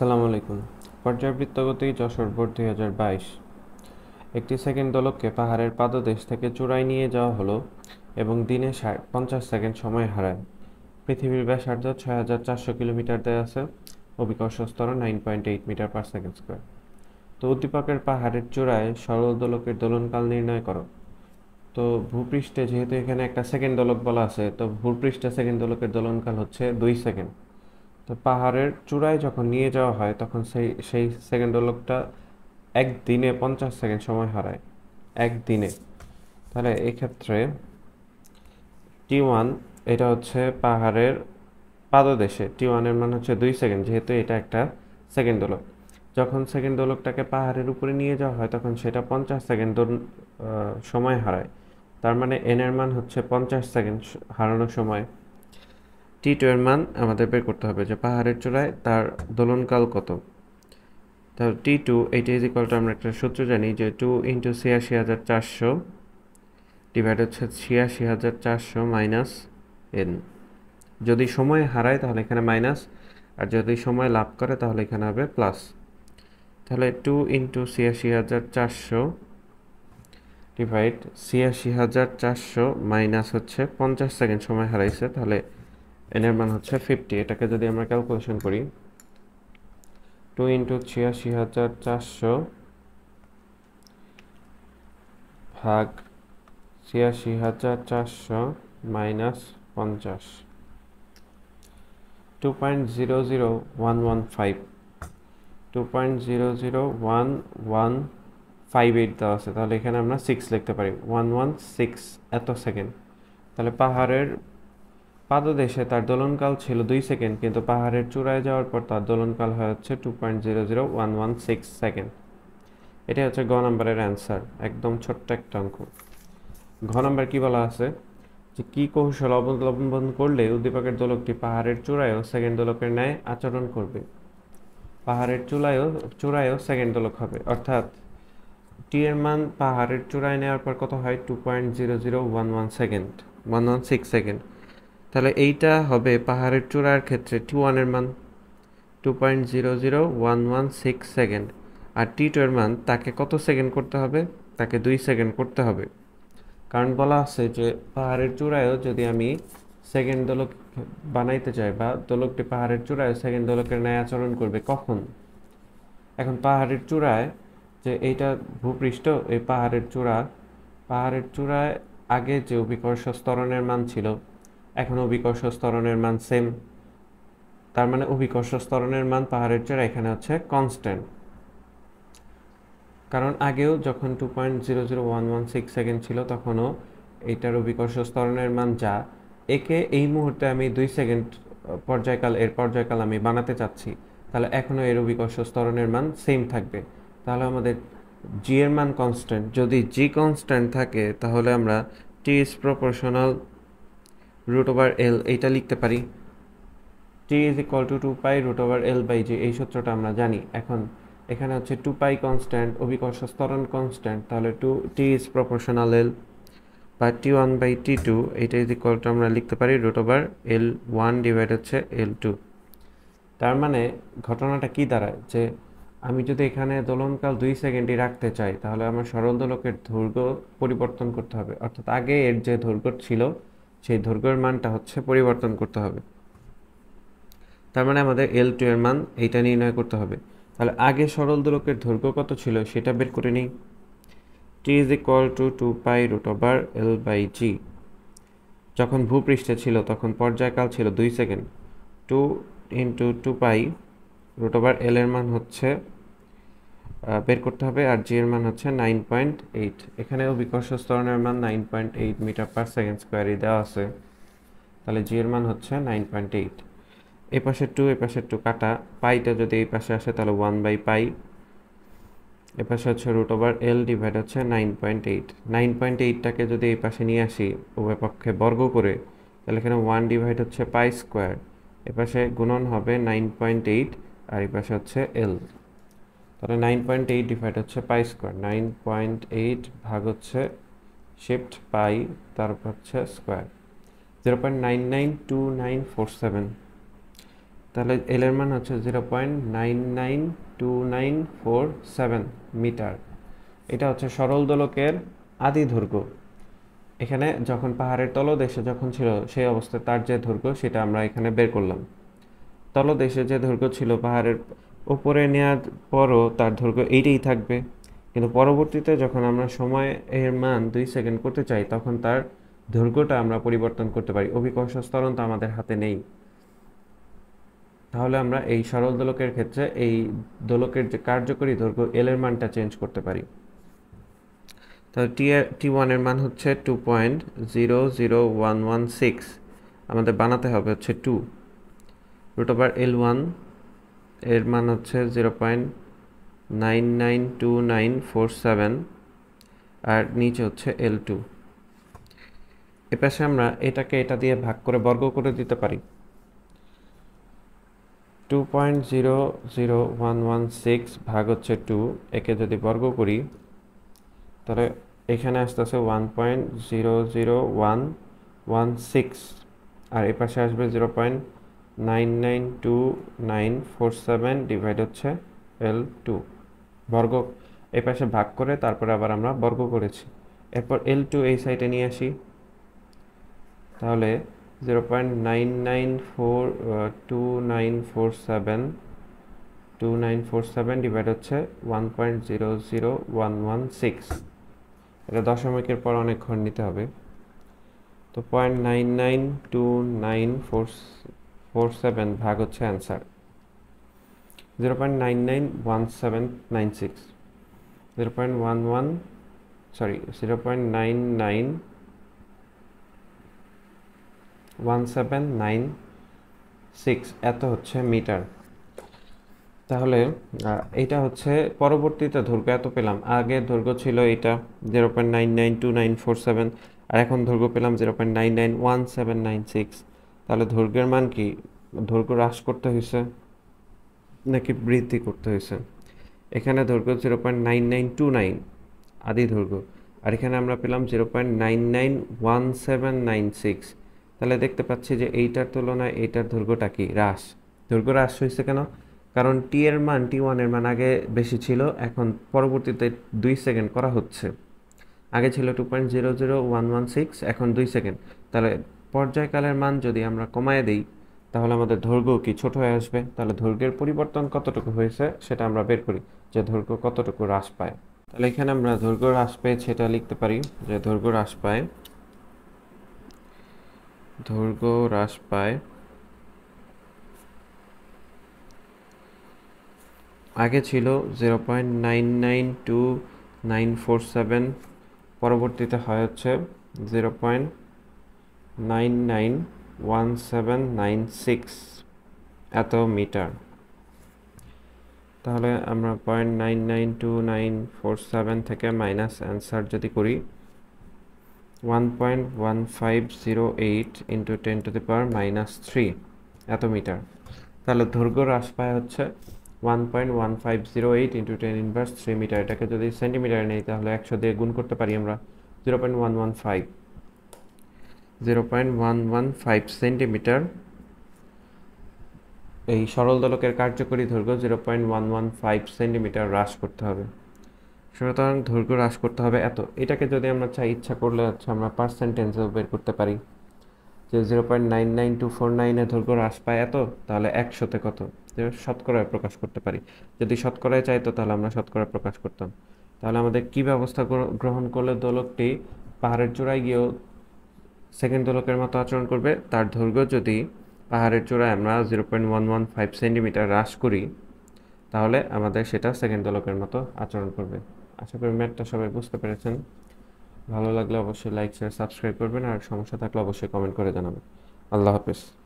সালাম আলাইকুম পর্যায়বৃত্তগতি যশোর বোর্ড দুই হাজার বাইশ একটি সেকেন্ড দলককে পাহাড়ের পাদদেশ থেকে চূড়ায় নিয়ে যাওয়া হলো এবং দিনে ষাট পঞ্চাশ সেকেন্ড সময় হারায় পৃথিবীর ব্যাসার্ধ ছয় হাজার চারশো কিলোমিটার দেয়া আছে অভিকর্ষ স্তর nine point eight metre per second square তো উদ্দীপকের পাহাড়ের চূড়ায় সরল দলকের দোলনকাল নির্ণয় করো তো ভূপৃষ্ঠে যেহেতু এখানে একটা সেকেন্ড দলক বলা আছে তো ভূপৃষ্ঠে সেকেন্ড দলকের দোলনকাল হচ্ছে দুই সেকেন্ড তো পাহাড়ের চূড়ায় যখন নিয়ে যাওয়া হয় তখন সেই সেই সেকেন্ড লোকটা একদিনে পঞ্চাশ সেকেন্ড সময় হারায় একদিনে তাহলে এক্ষেত্রে টি ওয়ান এটা হচ্ছে পাহাড়ের পাদদেশে টি ওয়ানের মান হচ্ছে দুই সেকেন্ড যেহেতু এটা একটা সেকেন্ড দোলক যখন সেকেন্ড দোলকটাকে পাহাড়ের উপরে নিয়ে যাওয়া হয় তখন সেটা পঞ্চাশ সেকেন্ড সময় হারায় তার মানে এনের মান হচ্ছে পঞ্চাশ সেকেন্ড হারানোর সময় টি টু এর মান আমাদের বের করতে হবে যে পাহাড়ের চূড়ায় তার দোলনকাল কত তাহলে টি টু এইটা ইজ টু আমরা একটা সূত্র জানি যে টু ইন্টু ছিয়াশি হাজার চারশো ডিভাইড হচ্ছে ছিয়াশি হাজার চারশো মাইনাস এন যদি সময় হারায় তাহলে এখানে মাইনাস আর যদি সময় লাভ করে তাহলে এখানে হবে প্লাস তাহলে টু ইন্টু ছিয়াশি হাজার চারশো ডিভাইড ছিয়াশি হাজার চারশো মাইনাস হচ্ছে পঞ্চাশ সেকেন্ড সময় হারাইছে তাহলে এন এর মান হচ্ছে ফিফটি এটাকে যদি আমরা ক্যালকুলেশন করি টু ইন্টু ছিয়াশি হাজার চারশো ভাগ ছিয়াশি হাজার চারশো মাইনাস পঞ্চাশ two point zero zero one one five two point zero zero one one five eight দেওয়া আছে তাহলে এখানে আমরা সিক্স লিখতে পারি ওয়ান ওয়ান সিক্স এত সেকেন্ড তাহলে পাহাড়ের পাদদেশে তার দোলনকাল ছিল দুই সেকেন্ড কিন্তু পাহাড়ের চূড়ায় যাওয়ার পর তার দোলনকাল হয়ে হচ্ছে two point zero zero one one six second এটা হচ্ছে ঘ নম্বরের অ্যান্সার একদম ছোট্ট একটা অঙ্ক ঘ নম্বর কী বলা আছে যে কী কৌশল অবলম্বন করলে উদ্দীপকের দোলকটি পাহাড়ের চূড়ায়ও সেকেন্ড দোলকের ন্যায় আচরণ করবে পাহাড়ের চূড়ায়ও চূড়ায়ও সেকেন্ড দোলক হবে অর্থাৎ টি এর মান পাহাড়ের চূড়ায় নেওয়ার পর কত হয় two point zero zero one one second one one six second তাহলে এইটা হবে পাহাড়ের চূড়ার ক্ষেত্রে টি ওয়ানের মান two point zero zero one one six second আর টি টুয়ের মান তাকে কত সেকেন্ড করতে হবে তাকে দুই সেকেন্ড করতে হবে কারণ বলা আছে যে পাহাড়ের চূড়ায়ও যদি আমি সেকেন্ড দোলক বানাইতে চাই বা দোলকটি পাহাড়ের চূড়ায় সেকেন্ড দোলকের ন্যায় আচরণ করবে কখন এখন পাহাড়ের চূড়ায় যে এইটা ভূপৃষ্ঠ এই পাহাড়ের চূড়া পাহাড়ের চূড়ায় আগে যে অভিকর্ষ স্তরণের মান ছিল এখন অভিকর্ষ স্তরণের মান সেম তার মানে অভিকর্ষ স্তরণের মান পাহাড়ের চেয়ে এখানে হচ্ছে কনস্ট্যান্ট কারণ আগেও যখন two point zero zero one one six second ছিল তখনও এইটার অভিকর্ষ স্তরণের মান যা একে এই মুহূর্তে আমি দুই সেকেন্ড পর্যায়কাল এর পর্যায়কাল আমি বানাতে চাচ্ছি তাহলে এখনও এর অভিকর্ষ স্তরণের মান সেম থাকবে তাহলে আমাদের জি এর মান কনস্ট্যান্ট যদি জি কনস্ট্যান্ট থাকে তাহলে আমরা T is proportional root over L এইটা লিখতে পারি T is equal to two pi root over L by G এই সূত্রটা আমরা জানি এখন এখানে হচ্ছে টু পাই কনস্ট্যান্ট অভিকর্ষ স্তরণ কনস্ট্যান্ট তাহলে two T is proportional L বা T one by T two এইটা ইজ ইকুয়াল টু আমরা লিখতে পারি root over L one divide হচ্ছে এল টু তার মানে ঘটনাটা কি দাঁড়ায় যে আমি যদি এখানে দোলনকাল দুই সেকেন্ডই রাখতে চাই তাহলে আমার সরল দোলকের দৈর্ঘ্য পরিবর্তন করতে হবে অর্থাৎ আগে এর যে দৈর্ঘ্য ছিল সেই দৈর্ঘ্যের মানটা হচ্ছে পরিবর্তন করতে হবে তার মানে আমাদের এল টু এর মান এইটা নির্ণয় করতে হবে তাহলে আগে সরল দোলকের দৈর্ঘ্য কত ছিল সেটা বের করে নিই T is equal to two pi root over L by G যখন ভূপৃষ্ঠে ছিল তখন পর্যায়কাল ছিল দুই second two into two pi root over L এর মান হচ্ছে বের করতে হবে আর জি এর মান হচ্ছে নাইন পয়েন্ট এইট এখানেও বিকর্ষ ত্বরণের মান nine point eight metre per second স্কোয়ারই দেওয়া আছে তাহলে জি এর মান হচ্ছে নাইন পয়েন্ট এইট এ পাশে টু এই পাশে টু কাটা পাইটা যদি এই পাশে আসে তাহলে ওয়ান বাই পাই এ পাশে হচ্ছে রুট ওভার এল ডিভাইড হচ্ছে nine point eight nine point এইটটাকে যদি এই পাশে নিয়ে আসি উভয় পক্ষে বর্গ করে তাহলে এখানে ওয়ান ডিভাইড হচ্ছে পাই স্কোয়ার এ পাশে গুণন হবে নাইন পয়েন্ট এইট আর এই পাশে হচ্ছে এল তাহলে নাইন পয়েন্ট এইট ডিভাইড হচ্ছে pi square nine point eight ভাগ হচ্ছে শিফট পাই তারপর হচ্ছে square zero point nine nine two nine four seven তাহলে এলের মান হচ্ছে zero point nine nine two nine four seven metre এটা হচ্ছে সরল দোলকের আদি দৈর্ঘ্য এখানে যখন পাহাড়ের তলদেশে যখন ছিল সেই অবস্থায় তার যে দৈর্ঘ্য সেটা আমরা এখানে বের করলাম তলদেশে যে দৈর্ঘ্য ছিল পাহাড়ের ওপরে নেওয়ার পরও তার দৈর্ঘ্য এইটাই থাকবে কিন্তু পরবর্তীতে যখন আমরা সময় এর মান দুই সেকেন্ড করতে চাই তখন তার দৈর্ঘ্যটা আমরা পরিবর্তন করতে পারি অভিকর্ষ স্তরণ তো আমাদের হাতে নেই তাহলে আমরা এই সরল দোলকের ক্ষেত্রে এই দোলকের যে কার্যকরী দৈর্ঘ্য এল এর মানটা চেঞ্জ করতে পারি তাহলে টি টি ওয়ানের মান হচ্ছে two point zero zero one one six আমাদের বানাতে হবে হচ্ছে two root over L one এর মান হচ্ছে zero point nine nine two nine four seven আর নিচে হচ্ছে এল টু এপাশে আমরা এটাকে এটা দিয়ে ভাগ করে বর্গ করে দিতে পারি two point zero zero one one six ভাগ হচ্ছে টু একে যদি বর্গ করি তাহলে এখানে আসতে one point zero zero one one six আর এপাশে আসবে zero point nine nine two nine four seven divide হচ্ছে এল টু বর্গ এ পাশে ভাগ করে তারপরে আবার আমরা বর্গ করেছি এরপর এল টু এই সাইডে নিয়ে আসি তাহলে zero point nine nine four two nine four seven two nine four seven divide হচ্ছে one point zero zero one one six এটা দশমিকের পর অনেক ঘর নিতে হবে তো point nine nine two nine four four seven ভাগ হচ্ছে answer zero point nine nine one seven nine six zero point one one sorry zero point nine nine one seven nine six এত হচ্ছে মিটার তাহলে এটা হচ্ছে পরবর্তীতে দৈর্ঘ্য এত পেলাম আগে দৈর্ঘ্য ছিল এটা zero point nine nine two nine four seven আর এখন দৈর্ঘ্য পেলাম zero point nine nine one seven nine six তাহলে ধৈর্যের মান কি ধৈর্য হ্রাস করতে হয়েছে নাকি বৃদ্ধি করতে হয়েছে এখানে ধৈর্য zero point nine nine two nine আদি ধৈর্য আর এখানে আমরা পেলাম zero point nine nine one seven nine six তাহলে দেখতে পাচ্ছি যে এইটার তুলনায় এইটার দৈর্ঘ্যটা কি হ্রাস দৈর্ঘ্য হ্রাস হয়েছে কেন কারণ টি এর মান টি ওয়ানের মান আগে বেশি ছিল এখন পরবর্তীতে দুই সেকেন্ড করা হচ্ছে আগে ছিল two point zero zero one one six এখন দুই সেকেন্ড তাহলে পর্যায়কালের মান যদি আমরা কমায় দিই তাহলে আমাদের দৈর্ঘ্য কি ছোট হয়ে আসবে তাহলে দৈর্ঘ্যের পরিবর্তন কতটুকু হয়েছে সেটা আমরা বের করি যে দৈর্ঘ্য কতটুকু হ্রাস পায় তাহলে এখানে আমরা দৈর্ঘ্য হ্রাস পেয়ে সেটা লিখতে পারি যে দৈর্ঘ্য হ্রাস পায় দৈর্ঘ্য হ্রাস পায় আগে ছিল zero point nine nine two nine four seven পরবর্তীতে হয় হচ্ছে জিরো পয়েন্ট 991796 এত মিটার তাহলে আমরা point nine nine two nine four seven থেকে মাইনাস অ্যান্সার যদি করি one point one five zero eight into ten to the power minus three এত মিটার তাহলে দৈর্ঘ্য হ্রাস পায় হচ্ছে one point one five zero eight into ten inverse three metre এটাকে যদি সেন্টিমিটারে নেই তাহলে একশো দিয়ে গুণ করতে পারি আমরা zero point one one five 0.115 centimetre এই সরল দোলকের কার্যকরী দৈর্ঘ্য zero point one one five centimetre হ্রাস করতে হবে সুতরাং দৈর্ঘ্য হ্রাস করতে হবে এত এটাকে যদি আমরা চাই ইচ্ছা করলে হচ্ছে আমরা পার্সেন্টেজে বের করতে পারি যে zero point nine nine two four নাইনে দৈর্ঘ্য হ্রাস পায় এত তাহলে একশোতে কত যে শতকরায় প্রকাশ করতে পারি যদি শতকরায় তো তাহলে আমরা শতকরা প্রকাশ করতাম তাহলে আমাদের কি ব্যবস্থা গ্রহণ করলে দোলকটি পাহাড়ের চূড়ায় গিয়েও সেকেন্ড দোলকের মতো আচরণ করবে তার দৈর্ঘ্য যদি পাহাড়ের চূড়ায় আমরা zero point one one five centimetre হ্রাস করি তাহলে আমাদের সেটা সেকেন্ড দোলকের মতো আচরণ করবে আশা করি ম্যাথটা সবাই বুঝতে পেরেছেন ভালো লাগলে অবশ্যই লাইক শেয়ার সাবস্ক্রাইব করবেন আর সমস্যা থাকলে অবশ্যই কমেন্ট করে জানাবেন আল্লাহ হাফিজ